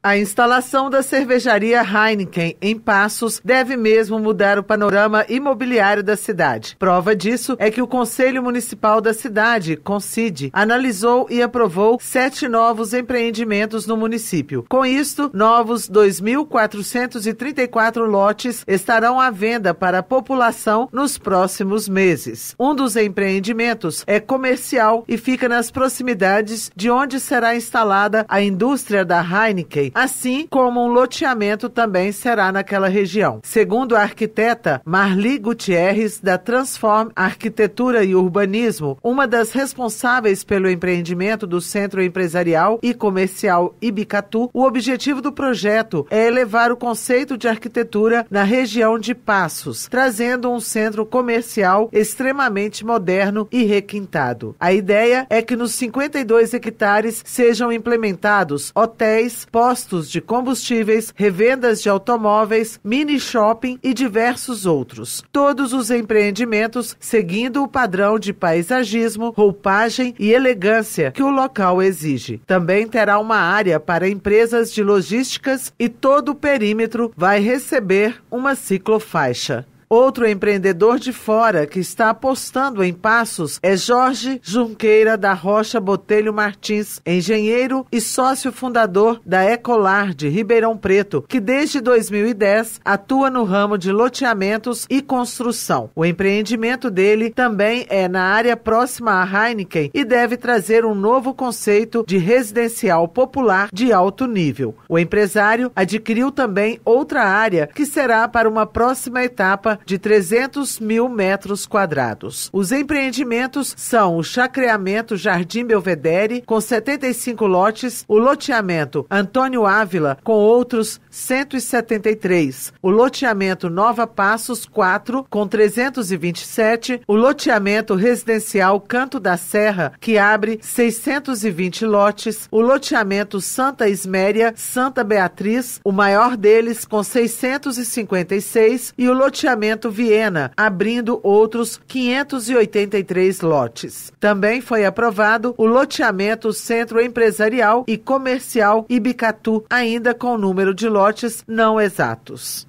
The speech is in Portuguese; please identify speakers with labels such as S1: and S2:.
S1: A instalação da cervejaria Heineken em Passos deve mesmo mudar o panorama imobiliário da cidade. Prova disso é que o Conselho Municipal da cidade, CONCIDE, analisou e aprovou sete novos empreendimentos no município. Com isto, novos 2.434 lotes estarão à venda para a população nos próximos meses. Um dos empreendimentos é comercial e fica nas proximidades de onde será instalada a indústria da Heineken assim como um loteamento também será naquela região. Segundo a arquiteta Marli Gutierrez, da Transform Arquitetura e Urbanismo, uma das responsáveis pelo empreendimento do Centro Empresarial e Comercial Ibicatu, o objetivo do projeto é elevar o conceito de arquitetura na região de Passos, trazendo um centro comercial extremamente moderno e requintado. A ideia é que nos 52 hectares sejam implementados hotéis, postos postos de combustíveis, revendas de automóveis, mini shopping e diversos outros. Todos os empreendimentos seguindo o padrão de paisagismo, roupagem e elegância que o local exige. Também terá uma área para empresas de logísticas e todo o perímetro vai receber uma ciclofaixa. Outro empreendedor de fora que está apostando em Passos é Jorge Junqueira da Rocha Botelho Martins, engenheiro e sócio fundador da Ecolar de Ribeirão Preto, que desde 2010 atua no ramo de loteamentos e construção. O empreendimento dele também é na área próxima à Heineken e deve trazer um novo conceito de residencial popular de alto nível. O empresário adquiriu também outra área que será para uma próxima etapa de 300 mil metros quadrados. Os empreendimentos são o Chacreamento Jardim Belvedere, com 75 lotes, o loteamento Antônio Ávila, com outros 173, o loteamento Nova Passos 4, com 327, o loteamento residencial Canto da Serra, que abre 620 lotes, o loteamento Santa Isméria, Santa Beatriz, o maior deles, com 656, e o loteamento loteamento Viena, abrindo outros 583 lotes. Também foi aprovado o loteamento Centro Empresarial e Comercial Ibicatu, ainda com número de lotes não exatos.